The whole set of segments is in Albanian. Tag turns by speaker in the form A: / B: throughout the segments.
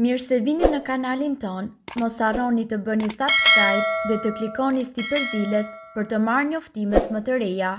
A: Mirë se vini në kanalin ton, mos arroni të bëni subscribe dhe të klikoni si përzilës për të marrë njoftimet më të reja.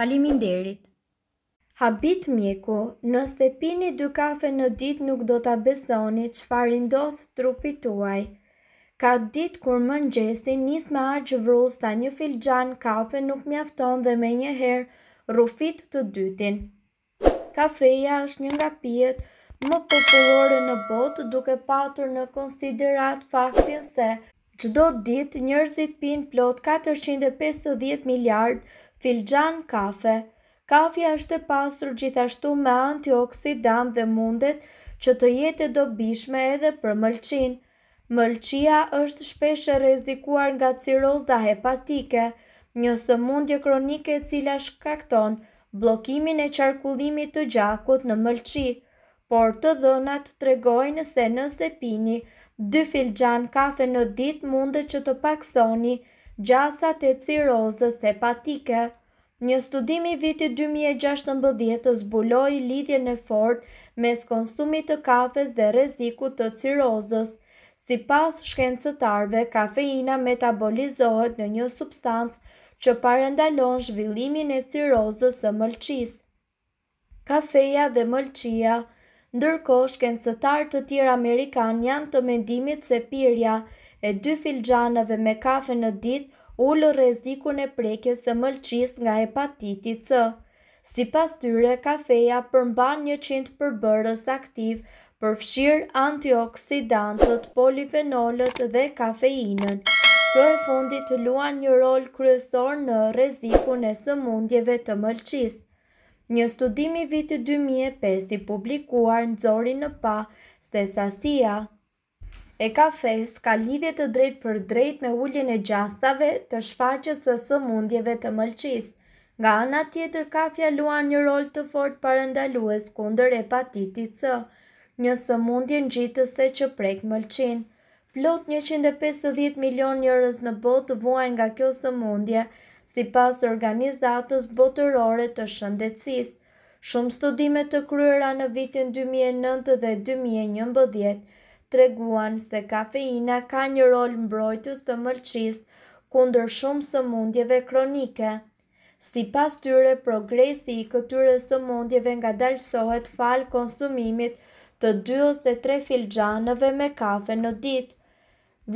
A: Falimin derit! Habit mjeku, nëse pini dy kafe në dit nuk do të besoni që farin dothë trupit tuaj. Ka dit kur më njësi nisë me arqë vrull sa një filxan kafe nuk mjafton dhe me njëherë rufit të dytin. Kafeja është një nga pjetë më popullore në botë duke patur në konsiderat faktin se gjdo dit njërzit pin plot 450 miliard filxan kafe. Kafja është e pasur gjithashtu me antioksidan dhe mundet që të jetë e dobishme edhe për mëlqin. Mëlqia është shpeshe rezikuar nga ciroza hepatike, një sëmundje kronike cila shkakton blokimin e qarkullimit të gjakut në mëlqi, por të dhënat të regojnë se nëse pini, dy filxan kafe në dit mundë që të paksoni gjasat e cirozës hepatike. Një studimi viti 2016 të zbuloi lidhje në fort mes konsumit të kafes dhe reziku të cirozës. Si pas shkencëtarve, kafeina metabolizohet në një substancë që parendalon zhvillimin e cirozës së mëlqis. Kafeja dhe mëlqia ndërko shkencëtar të tjera Amerikan janë të mendimit se pirja e dy filxanëve me kafe në dit ullë rezikun e prekjes së mëlqis nga hepatitit C. Si pas tyre, kafeja përmban një qindë përbërës aktiv përfshirë antioksidantët, polifenolët dhe kafeinën. Të e fundit luan një rol kryesor në rezikun e sëmundjeve të mëlqisë. Një studim i vitit 2005 i publikuar nxorin në pa se sasia e kafes ka lidhje të drejt për drejt me ullin e gjastave të shfaqjes së sëmundjeve të mëlçisë. Nga ana tjetër ka fjaluar një rol të fort parëndalues kunder hepatitit C, një sëmundje në gjitëse që prek mëlqin. Plot 150 milion njërës në botë vuajnë nga kjo sëmundje, mundje, si pas të organizatës botërore të shëndecis. Shumë studimet të kryera në vitin 2009 dhe 2011 të reguan se kafeina ka një rol mbrojtës të mërqis kundër shumë së mundjeve kronike. Si pas tyre, progresi i këtyre së mundjeve nga dalësohet falë konsumimit të 2 ose 3 filxhanëve me kafe në ditë,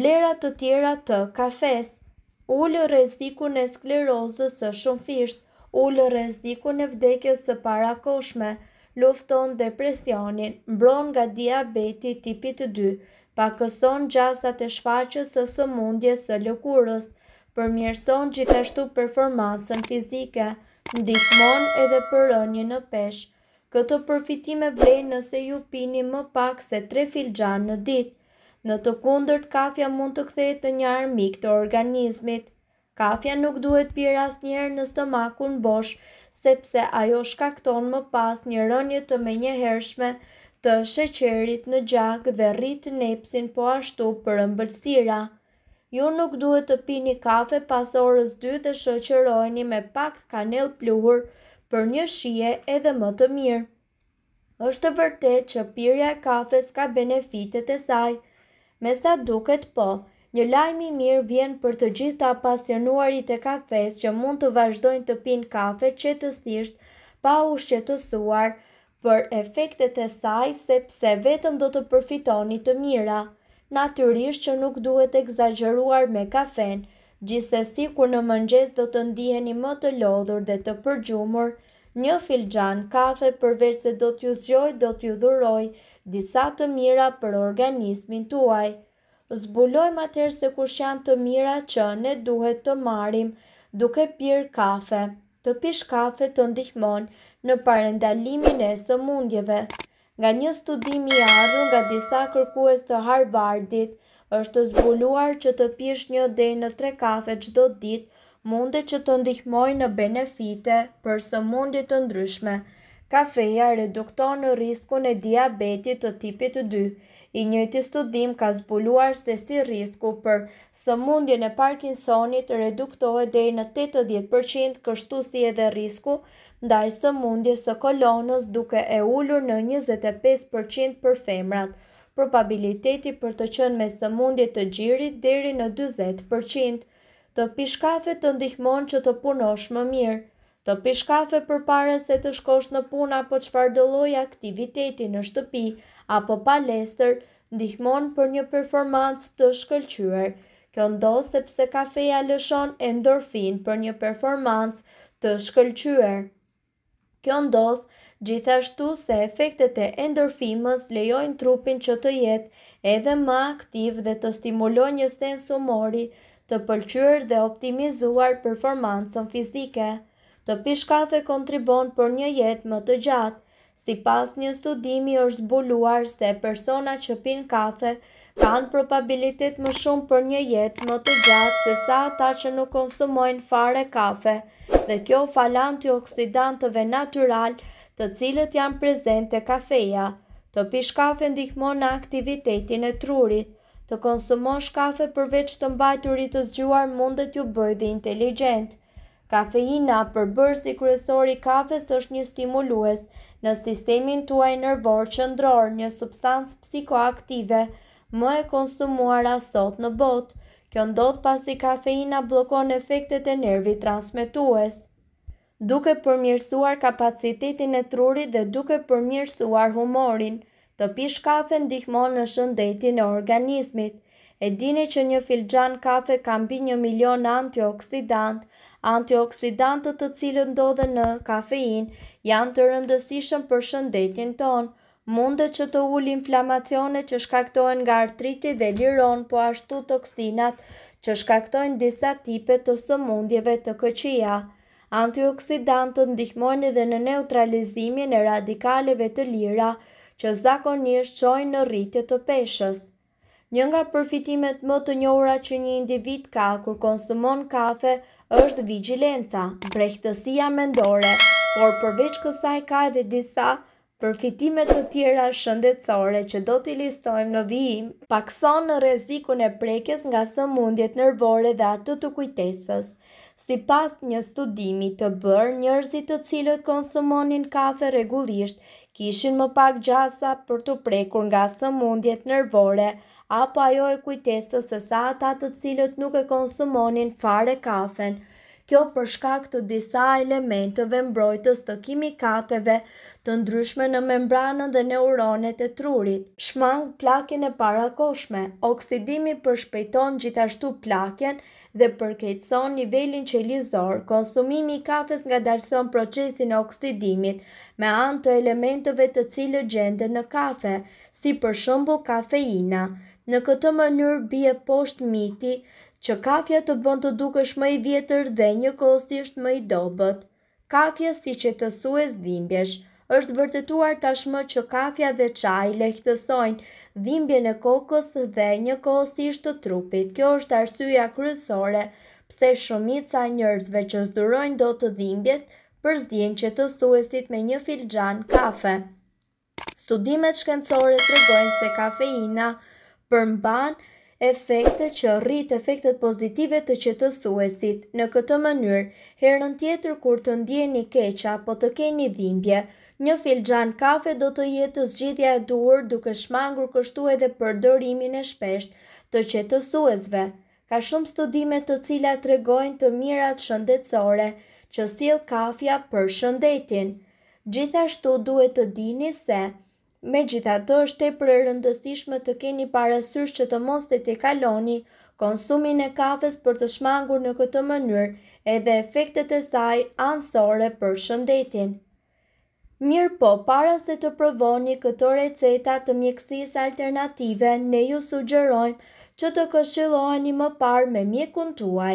A: Vlerat të tjera të kafes, ullë rezikun e sklerozës së shumë fisht, ullë rezikun e vdekjes së para koshme, lufton depresionin, mbron nga diabeti tipit 2, pakëson gjasat e shfaqës së së mundje së lëkurës, përmjërson gjithashtu performansën fizike, ndihmon edhe përënjë në peshë. Këto përfitime vlejnë nëse ju pini më pak se 3 filxan në ditë, Në të kundërt, kafja mund të kthehet në një armik të organizmit. Kafja nuk duhet pirë asnjëherë në stomakun bosh, sepse ajo shkakton më pas një rënje të menjëhershme të sheqerit në gjak dhe rrit nepsin po ashtu për ëmbëlsira. Ju nuk duhet të pini kafe pas orës 2 dhe shoqërojeni me pak kanell pluhur për një shije edhe më të mirë. Është vërtet që pirja e kafes ka benefitet e sajë, Me duket po, një lajmi mirë vjen për të gjitha pasionuarit e kafes që mund të vazhdojnë të pinë kafe qetësisht pa u shqetësuar për efektet e saj sepse vetëm do të përfitoni të mira. Natyrisht që nuk duhet egzageruar me kafen, gjithsesi kur në mëngjes do të ndiheni më të lodhur dhe të përgjumur, një filxhan kafe përveç se do t'ju zgjoj, do t'ju dhuroj disa të mira për organizmin tuaj. Zbulojmë atëherë se kush janë të mira që ne duhet të marrim duke pirë kafe. Të pish kafe të ndihmon në parendalimin e sëmundjeve. Nga një studim i ardhur nga disa kërkues të Harvardit, është zbuluar që të pish një deri në tre kafe qdo ditë mundet që të ndihmoj në benefite për së mundit të ndryshme. Kafeja redukton në risku e diabetit të tipit 2. I njëti studim ka zbuluar se si risku për së mundje e Parkinsonit reduktohet deri në 80% kështu si edhe risku ndaj së mundje së kolonës duke e ullur në 25% për femrat, probabiliteti për të qënë me së mundje të gjirit deri në 20% të pishkafe të ndihmon që të punosh më mirë, të pishkafe për pare se të shkosh në puna apo që fardëlloj aktiviteti në shtëpi apo palestër, ndihmon për një performancë të shkëllqyër. Kjo ndo sepse kafeja lëshon endorfin për një performancë të shkëllqyër. Kjo ndodh gjithashtu se efektet e endorfimës lejojnë trupin që të jetë edhe më aktiv dhe të stimulojnë një sens humori, të pëlqyër dhe optimizuar performancën fizike. Të pishkafe kontribon për një jetë më të gjatë, si pas një studimi është zbuluar se persona që pinë kafe kanë probabilitet më shumë për një jetë më të gjatë se sa ata që nuk konsumojnë fare kafe dhe kjo falë antioksidantëve natural të cilët janë prezente kafeja. Të pishkafe ndihmon në aktivitetin e trurit, Të konsumosh kafe përveç të mbajturit të zgjuar mundet ju bëj dhe inteligent. Kafeina për bërës të kryesori kafes është një stimulues në sistemin tuaj nërvor qëndror një substancë psikoaktive më e konsumuar asot në botë. Kjo ndodh pasi kafeina blokon efektet e nervi transmitues. Duke përmirësuar kapacitetin e trurit dhe duke përmirësuar humorin – Të pish kafe ndihmon në shëndetin e organizmit. E dini që një filxhan kafe ka mbi 1 milion antioksidant. Antioksidantët të cilët ndodhen në kafein janë të rëndësishëm për shëndetin tonë mundet që të ullë inflamacione që shkaktohen nga artriti dhe liron, po ashtu toksinat që shkaktojnë disa tipe të sëmundjeve të këqia. Antioksidantët ndihmojnë edhe në neutralizimin e radikaleve të lira, që zakonisht qojnë në rritje të peshës. Një nga përfitimet më të njohura që një individ ka kur konsumon kafe është vigjilenca, brehtësia mendore, por përveç kësaj ka edhe disa përfitimet të tjera shëndetësore që do t'i listojmë në vijim, pakson në rezikun e prekes nga së mundjet nervore dhe atë të kujtesës. Si pas një studimi të bërë, njërzit të cilët konsumonin kafe regullisht, kishin më pak gjasa për të prekur nga së mundjet nërvore, apo ajo e kujtesës e sa ata të cilët nuk e konsumonin fare kafen, kjo për shkak të disa elementëve mbrojtës të kimikateve të ndryshme në membranën dhe neuronet e trurit. Shmang plakjen e parakoshme, oksidimi përshpejton gjithashtu plakjen dhe përkejtëson nivelin qelizor, konsumimi i kafes nga darëson procesin e oksidimit me anë të elementeve të cilë gjende në kafe, si për shëmbu kafeina. Në këtë mënyrë bie poshtë miti që kafja të bën të duke më i vjetër dhe një kosti është më i dobët. Kafja si që të sues dhimbjesh, është vërtetuar tashmë që kafja dhe qaj lehtësojnë dhimbje në kokës dhe një kosti të trupit. Kjo është arsyja kryesore pse shumit sa njërzve që zdurojnë do të dhimbjet për zdjen që të stuestit me një fil kafe. Studimet shkencore të regojnë se kafeina përmban efekte që rrit efektet pozitive të qetësuesit. Në këtë mënyrë, herën tjetër kur të një keq apo të keni dhimbje, një filxhan kafe do të jetë zgjidhja e duhur duke shmangur kështu edhe përdorimin e shpesht të qetësuesve. Ka shumë studime të cilat tregojnë të mirat shëndetësore që sill kafja për shëndetin. Gjithashtu duhet të dini se Me gjitha të është e përë e rëndësishme të keni parasysh që të mos të të kaloni konsumin e kafes për të shmangur në këtë mënyrë edhe efektet e saj ansore për shëndetin. Mirë po, para se të provoni këto receta të mjekësis alternative, ne ju sugjerojmë që të këshilloheni më parë me mjekun tuaj.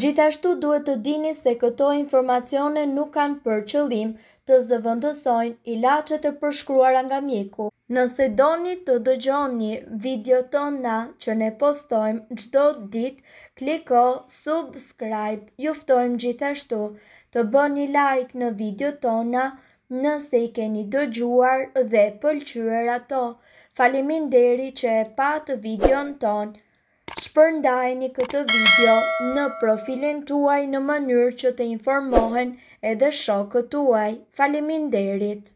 A: Gjithashtu duhet të dini se këto informacione nuk kanë për qëllim të zëvëndësojnë i lachet të përshkruar nga mjeku. Nëse doni të dëgjoni video të na që ne postojmë gjdo dit, kliko subscribe, juftojmë gjithashtu, të bë një like në video të na nëse i keni dëgjuar dhe pëlqyër ato. Falimin deri që e pa video në tonë, shpërndajni këtë video në profilin tuaj në mënyrë që të informohen edhe shokët uaj, falimin derit.